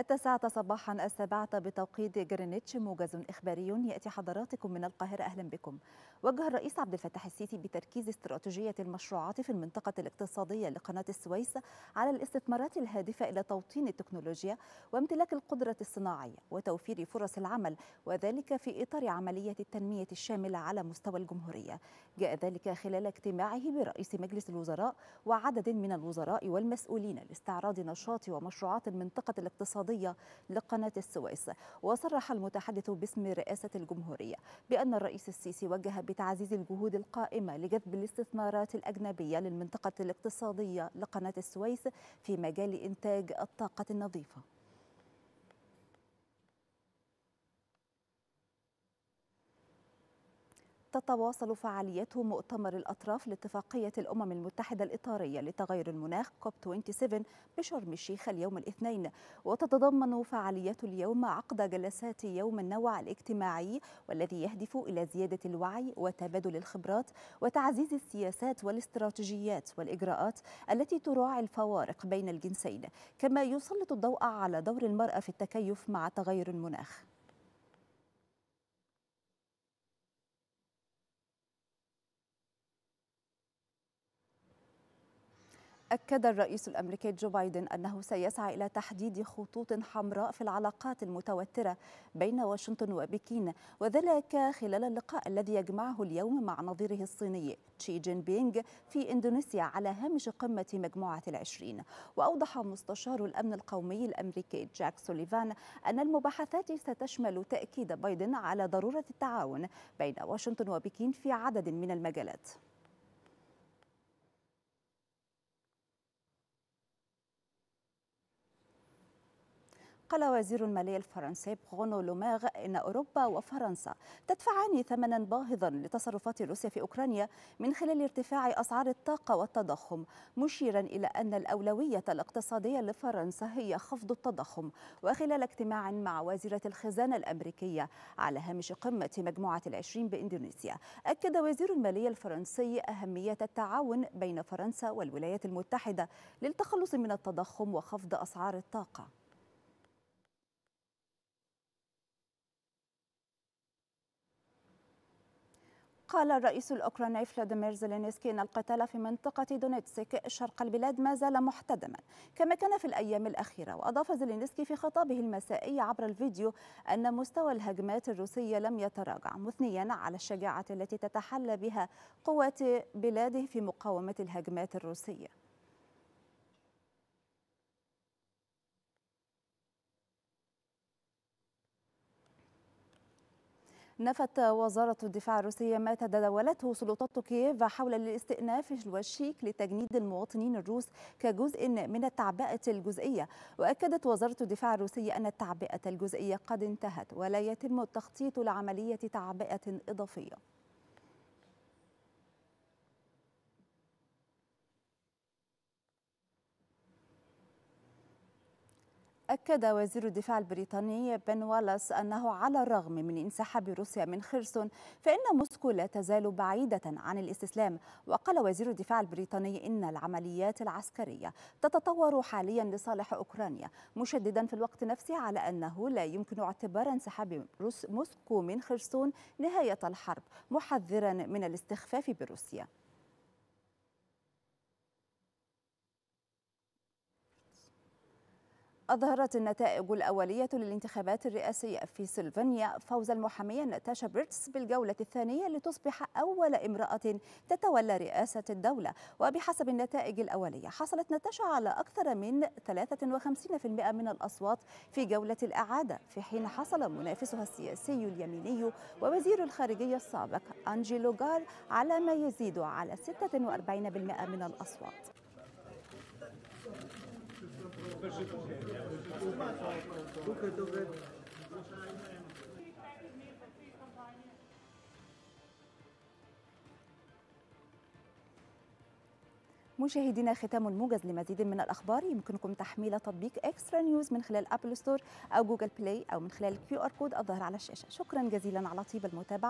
التاسعة صباحا السابعة بتوقيت جرينتش موجز إخباري يأتي حضراتكم من القاهرة أهلا بكم وجه الرئيس عبد الفتاح السيسي بتركيز استراتيجية المشروعات في المنطقة الاقتصادية لقناة السويس على الاستثمارات الهادفة إلى توطين التكنولوجيا وامتلاك القدرة الصناعية وتوفير فرص العمل وذلك في إطار عملية التنمية الشاملة على مستوى الجمهورية جاء ذلك خلال اجتماعه برئيس مجلس الوزراء وعدد من الوزراء والمسؤولين لاستعراض نشاط ومشروعات المنطقة الاقتصادية الرياضية لقناة السويس وصرح المتحدث باسم رئاسة الجمهورية بأن الرئيس السيسي وجه بتعزيز الجهود القائمة لجذب الاستثمارات الأجنبية للمنطقة الاقتصادية لقناة السويس في مجال إنتاج الطاقة النظيفة تتواصل فعاليات مؤتمر الأطراف لاتفاقية الأمم المتحدة الإطارية لتغير المناخ كوب 27 بشرم الشيخ اليوم الاثنين وتتضمن فعاليات اليوم عقد جلسات يوم النوع الاجتماعي والذي يهدف إلى زيادة الوعي وتبادل الخبرات وتعزيز السياسات والاستراتيجيات والإجراءات التي تراعي الفوارق بين الجنسين كما يسلط الضوء على دور المرأة في التكيف مع تغير المناخ أكد الرئيس الأمريكي جو بايدن أنه سيسعى إلى تحديد خطوط حمراء في العلاقات المتوترة بين واشنطن وبكين وذلك خلال اللقاء الذي يجمعه اليوم مع نظيره الصيني تشي جين بينغ في إندونيسيا على هامش قمة مجموعة العشرين وأوضح مستشار الأمن القومي الأمريكي جاك سوليفان أن المباحثات ستشمل تأكيد بايدن على ضرورة التعاون بين واشنطن وبكين في عدد من المجالات قال وزير المالية الفرنسي برونو لوميغ إن أوروبا وفرنسا تدفعان ثمنا باهظا لتصرفات روسيا في أوكرانيا من خلال ارتفاع أسعار الطاقة والتضخم مشيرا إلى أن الأولوية الاقتصادية لفرنسا هي خفض التضخم وخلال اجتماع مع وزيرة الخزانة الأمريكية على هامش قمة مجموعة العشرين بإندونيسيا أكد وزير المالية الفرنسي أهمية التعاون بين فرنسا والولايات المتحدة للتخلص من التضخم وخفض أسعار الطاقة قال الرئيس الأوكراني فلاديمير زيلينسكي أن القتال في منطقة دونيتسك شرق البلاد ما زال محتدما كما كان في الأيام الأخيرة وأضاف زيلينسكي في خطابه المسائي عبر الفيديو أن مستوى الهجمات الروسية لم يتراجع مثنيا على الشجاعة التي تتحلى بها قوات بلاده في مقاومة الهجمات الروسية نفت وزارة الدفاع الروسية ما تداولته سلطات كييف حول الاستئناف الوشيك لتجنيد المواطنين الروس كجزء من التعبئة الجزئية وأكدت وزارة الدفاع الروسية أن التعبئة الجزئية قد انتهت ولا يتم التخطيط لعملية تعبئة إضافية أكد وزير الدفاع البريطاني بن والاس أنه على الرغم من انسحاب روسيا من خرسون فإن موسكو لا تزال بعيدة عن الاستسلام وقال وزير الدفاع البريطاني إن العمليات العسكرية تتطور حاليا لصالح أوكرانيا مشددا في الوقت نفسه على أنه لا يمكن اعتبار انسحاب موسكو من خرسون نهاية الحرب محذرا من الاستخفاف بروسيا أظهرت النتائج الأولية للانتخابات الرئاسية في سلفانيا فوز المحامية ناتاشا بيرتس بالجولة الثانية لتصبح أول امرأة تتولى رئاسة الدولة وبحسب النتائج الأولية حصلت ناتاشا على أكثر من 53% من الأصوات في جولة الإعادة في حين حصل منافسها السياسي اليميني ووزير الخارجية السابق أنجيلو جار على ما يزيد على 46% من الأصوات مشاهدينا ختام موجز لمزيد من الاخبار يمكنكم تحميل تطبيق اكسترا نيوز من خلال ابل ستور او جوجل بلاي او من خلال الكيو ار كود الظاهر على الشاشه شكرا جزيلا على طيب المتابعه